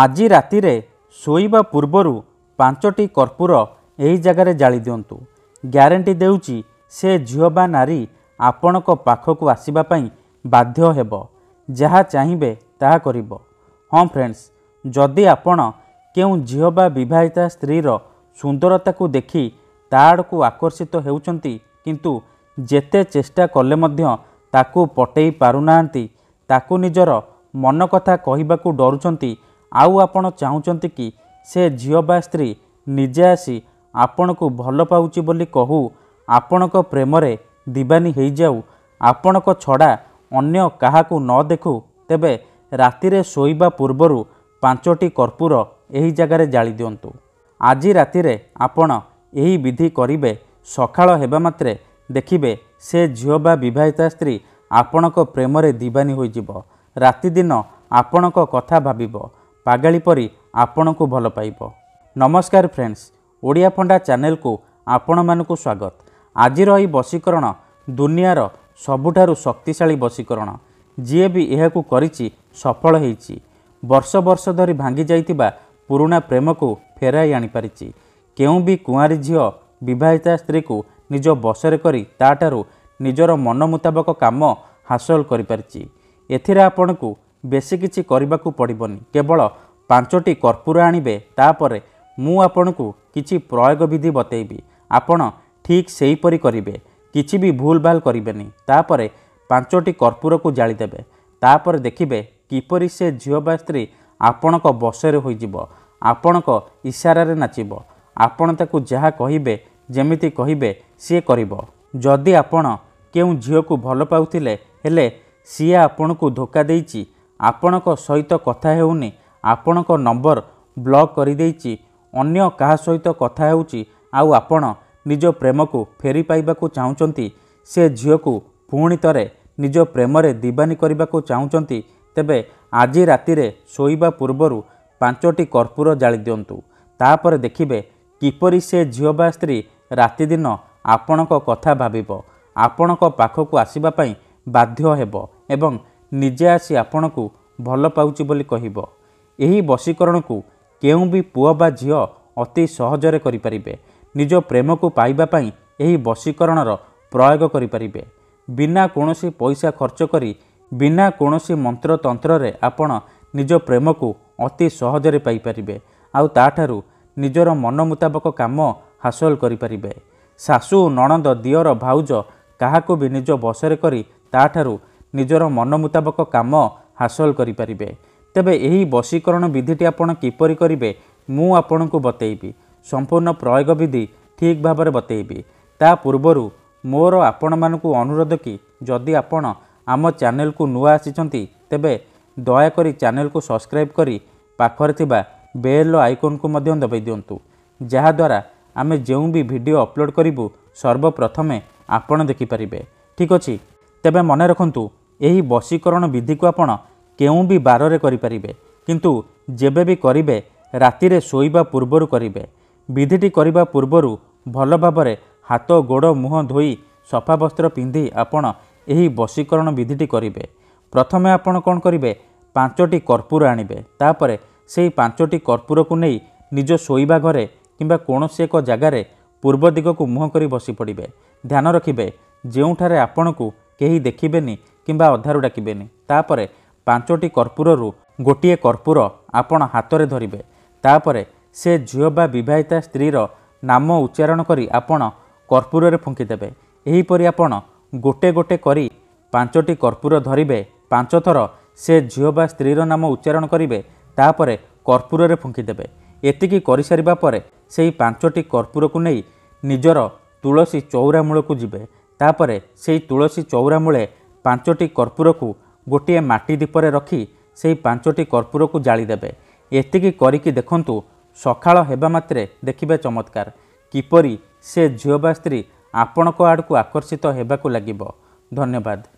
ଆଜି ରାତିରେ ଶୋଇବା ପୂର୍ବରୁ ପାଞ୍ଚଟି କର୍ପୂର ଏହି ଜାଗାରେ ଜାଳି ଦିଅନ୍ତୁ ଗ୍ୟାରେଣ୍ଟି ଦେଉଛି ସେ ଝିଅ ବା ନାରୀ ଆପଣଙ୍କ ପାଖକୁ ଆସିବା ପାଇଁ ବାଧ୍ୟ ହେବ ଯାହା ଚାହିଁବେ ତାହା କରିବ ହଁ ଫ୍ରେଣ୍ଡସ୍ ଯଦି ଆପଣ କେଉଁ ଝିଅ ବା ବିବାହିତା ସ୍ତ୍ରୀର ସୁନ୍ଦରତାକୁ ଦେଖି ତା ଆଡ଼କୁ ଆକର୍ଷିତ ହେଉଛନ୍ତି କିନ୍ତୁ ଯେତେ ଚେଷ୍ଟା କଲେ ମଧ୍ୟ ତାକୁ ପଟେଇ ପାରୁନାହାନ୍ତି ତାକୁ ନିଜର ମନ କଥା କହିବାକୁ ଡରୁଛନ୍ତି ଆଉ ଆପଣ ଚାହୁଁଛନ୍ତି କି ସେ ଝିଅ ବା ସ୍ତ୍ରୀ ନିଜେ ଆସି ଆପଣଙ୍କୁ ଭଲ ପାଉଛି ବୋଲି କହୁ ଆପଣଙ୍କ ପ୍ରେମରେ ଦିବାନୀ ହୋଇଯାଉ ଆପଣଙ୍କ ଛଡ଼ା ଅନ୍ୟ କାହାକୁ ନ ଦେଖୁ ତେବେ ରାତିରେ ଶୋଇବା ପୂର୍ବରୁ ପାଞ୍ଚଟି କର୍ପୂର ଏହି ଜାଗାରେ ଜାଳି ଦିଅନ୍ତୁ ଆଜି ରାତିରେ ଆପଣ ଏହି ବିଧି କରିବେ ସକାଳ ହେବା ମାତ୍ରେ ଦେଖିବେ ସେ ଝିଅ ବା ବିବାହିତା ସ୍ତ୍ରୀ ଆପଣଙ୍କ ପ୍ରେମରେ ଦିବାନୀ ହୋଇଯିବ ରାତିଦିନ ଆପଣଙ୍କ କଥା ଭାବିବ ପାଗାଳି ପରି ଆପଣଙ୍କୁ ଭଲ ପାଇବ ନମସ୍କାର ଫ୍ରେଣ୍ଡସ୍ ଓଡ଼ିଆ ଫଣ୍ଡା ଚ୍ୟାନେଲକୁ ଆପଣମାନଙ୍କୁ ସ୍ୱାଗତ ଆଜିର ଏହି ବଶୀକରଣ ଦୁନିଆର ସବୁଠାରୁ ଶକ୍ତିଶାଳୀ ବଶୀକରଣ ଯିଏ ବି ଏହାକୁ କରିଛି ସଫଳ ହୋଇଛି ବର୍ଷ ବର୍ଷ ଧରି ଭାଙ୍ଗି ଯାଇଥିବା ପୁରୁଣା ପ୍ରେମକୁ ଫେରାଇ ଆଣିପାରିଛି କେଉଁ ବି କୁଆଁରୀ ଝିଅ ବିବାହିତା ସ୍ତ୍ରୀକୁ ନିଜ ବସରେ କରି ତା'ଠାରୁ ନିଜର ମନ ମୁତାବକ କାମ ହାସଲ କରିପାରିଛି ଏଥିରେ ଆପଣଙ୍କୁ ବେଶୀ କିଛି କରିବାକୁ ପଡ଼ିବନି କେବଳ ପାଞ୍ଚଟି କର୍ପୂର ଆଣିବେ ତାପରେ ମୁଁ ଆପଣଙ୍କୁ କିଛି ପ୍ରୟୋଗ ବିଧି ବତେଇବି ଆପଣ ଠିକ୍ ସେହିପରି କରିବେ କିଛି ବି ଭୁଲଭାଲ କରିବେନି ତାପରେ ପାଞ୍ଚଟି କର୍ପୂରକୁ ଜାଳିଦେବେ ତାପରେ ଦେଖିବେ କିପରି ସେ ଝିଅ ବା ସ୍ତ୍ରୀ ଆପଣଙ୍କ ବଶରେ ହୋଇଯିବ ଆପଣଙ୍କ ଇସାରାରେ ନାଚିବ ଆପଣ ତାକୁ ଯାହା କହିବେ ଯେମିତି କହିବେ ସିଏ କରିବ ଯଦି ଆପଣ କେଉଁ ଝିଅକୁ ଭଲ ପାଉଥିଲେ ହେଲେ ସିଏ ଆପଣଙ୍କୁ ଧୋକା ଦେଇଛି ଆପଣଙ୍କ ସହିତ କଥା ହେଉନି ଆପଣଙ୍କ ନମ୍ବର ବ୍ଲକ୍ କରିଦେଇଛି ଅନ୍ୟ କାହା ସହିତ କଥା ହେଉଛି ଆଉ ଆପଣ ନିଜ ପ୍ରେମକୁ ଫେରି ପାଇବାକୁ ଚାହୁଁଛନ୍ତି ସେ ଝିଅକୁ ପୁଣି ଥରେ ନିଜ ପ୍ରେମରେ ଦିବାନୀ କରିବାକୁ ଚାହୁଁଛନ୍ତି ତେବେ ଆଜି ରାତିରେ ଶୋଇବା ପୂର୍ବରୁ ପାଞ୍ଚଟି କର୍ପୂର ଜାଳି ଦିଅନ୍ତୁ ତାପରେ ଦେଖିବେ କିପରି ସେ ଝିଅ ବା ସ୍ତ୍ରୀ ରାତିଦିନ ଆପଣଙ୍କ କଥା ଭାବିବ ଆପଣଙ୍କ ପାଖକୁ ଆସିବା ପାଇଁ ବାଧ୍ୟ ହେବ ଏବଂ ନିଜେ ଆସି ଆପଣଙ୍କୁ ଭଲ ପାଉଛି ବୋଲି କହିବ ଏହି ବଶୀକରଣକୁ କେଉଁ ବି ପୁଅ ବା ଝିଅ ଅତି ସହଜରେ କରିପାରିବେ ନିଜ ପ୍ରେମକୁ ପାଇବା ପାଇଁ ଏହି ବଶୀକରଣର ପ୍ରୟୋଗ କରିପାରିବେ ବିନା କୌଣସି ପଇସା ଖର୍ଚ୍ଚ କରି ବିନା କୌଣସି ମନ୍ତ୍ରତନ୍ତ୍ରରେ ଆପଣ ନିଜ ପ୍ରେମକୁ ଅତି ସହଜରେ ପାଇପାରିବେ ଆଉ ତାଠାରୁ ନିଜର ମନ ମୁତାବକ କାମ ହାସଲ କରିପାରିବେ ଶାଶୁ ନଣନ୍ଦ ଦିଅର ଭାଉଜ କାହାକୁ ବି ନିଜ ବସରେ କରି ତାଠାରୁ ନିଜର ମନ ମୁତାବକ କାମ ହାସଲ କରିପାରିବେ ତେବେ ଏହି ବଶୀକରଣ ବିଧିଟି ଆପଣ କିପରି କରିବେ ମୁଁ ଆପଣଙ୍କୁ ବତେଇବି ସମ୍ପୂର୍ଣ୍ଣ ପ୍ରୟୋଗ ବିଧି ଠିକ୍ ଭାବରେ ବତେଇବି ତା ପୂର୍ବରୁ ମୋର ଆପଣମାନଙ୍କୁ ଅନୁରୋଧ କି ଯଦି ଆପଣ ଆମ ଚ୍ୟାନେଲକୁ ନୂଆ ଆସିଛନ୍ତି ତେବେ ଦୟାକରି ଚ୍ୟାନେଲକୁ ସବସ୍କ୍ରାଇବ୍ କରି ପାଖରେ ଥିବା ବେଲ୍ର ଆଇକନ୍କୁ ମଧ୍ୟ ଦବାଇ ଦିଅନ୍ତୁ ଯାହାଦ୍ୱାରା ଆମେ ଯେଉଁ ବି ଭିଡ଼ିଓ ଅପଲୋଡ଼ କରିବୁ ସର୍ବପ୍ରଥମେ ଆପଣ ଦେଖିପାରିବେ ଠିକ୍ ଅଛି ତେବେ ମନେ ରଖନ୍ତୁ ଏହି ବଶୀକରଣ ବିଧିକୁ ଆପଣ କେଉଁ ବି ବାରରେ କରିପାରିବେ କିନ୍ତୁ ଯେବେ ବି କରିବେ ରାତିରେ ଶୋଇବା ପୂର୍ବରୁ କରିବେ ବିଧିଟି କରିବା ପୂର୍ବରୁ ଭଲ ଭାବରେ ହାତ ଗୋଡ଼ ମୁହଁ ଧୋଇ ସଫା ବସ୍ତ୍ର ପିନ୍ଧି ଆପଣ ଏହି ବଶୀକରଣ ବିଧିଟି କରିବେ ପ୍ରଥମେ ଆପଣ କ'ଣ କରିବେ ପାଞ୍ଚଟି କର୍ପୂର ଆଣିବେ ତାପରେ ସେହି ପାଞ୍ଚଟି କର୍ପୂରକୁ ନେଇ ନିଜ ଶୋଇବା ଘରେ କିମ୍ବା କୌଣସି ଏକ ଜାଗାରେ ପୂର୍ବ ଦିଗକୁ ମୁହଁ କରି ବସି ପଡ଼ିବେ ଧ୍ୟାନ ରଖିବେ ଯେଉଁଠାରେ ଆପଣଙ୍କୁ କେହି ଦେଖିବେନି କିମ୍ବା ଅଧାରୁ ଡାକିବେନି ତାପରେ ପାଞ୍ଚଟି କର୍ପୂରରୁ ଗୋଟିଏ କର୍ପୂର ଆପଣ ହାତରେ ଧରିବେ ତାପରେ ସେ ଝିଅ ବା ବିବାହିତା ସ୍ତ୍ରୀର ନାମ ଉଚ୍ଚାରଣ କରି ଆପଣ କର୍ପୂରରେ ଫୁଙ୍କିଦେବେ ଏହିପରି ଆପଣ ଗୋଟେ ଗୋଟେ କରି ପାଞ୍ଚଟି କର୍ପୂର ଧରିବେ ପାଞ୍ଚ ଥର ସେ ଝିଅ ବା ସ୍ତ୍ରୀର ନାମ ଉଚ୍ଚାରଣ କରିବେ ତାପରେ କର୍ପୂରରେ ଫୁଙ୍କିଦେବେ ଏତିକି କରିସାରିବା ପରେ ସେହି ପାଞ୍ଚଟି କର୍ପୂରକୁ ନେଇ ନିଜର ତୁଳସୀ ମୂଳକୁ ଯିବେ ତାପରେ ସେହି ତୁଳସୀ ଚଉରାମୂଳେ ପାଞ୍ଚଟି କର୍ପୂରକୁ ଗୋଟିଏ ମାଟି ଦୀପରେ ରଖି ସେହି ପାଞ୍ଚଟି କର୍ପୂରକୁ ଜାଳିଦେବେ ଏତିକି କରିକି ଦେଖନ୍ତୁ ସକାଳ ହେବା ମାତ୍ରେ ଦେଖିବେ ଚମତ୍କାର କିପରି ସେ ଝିଅ ବା ସ୍ତ୍ରୀ ଆପଣଙ୍କ ଆଡ଼କୁ ଆକର୍ଷିତ ହେବାକୁ ଲାଗିବ ଧନ୍ୟବାଦ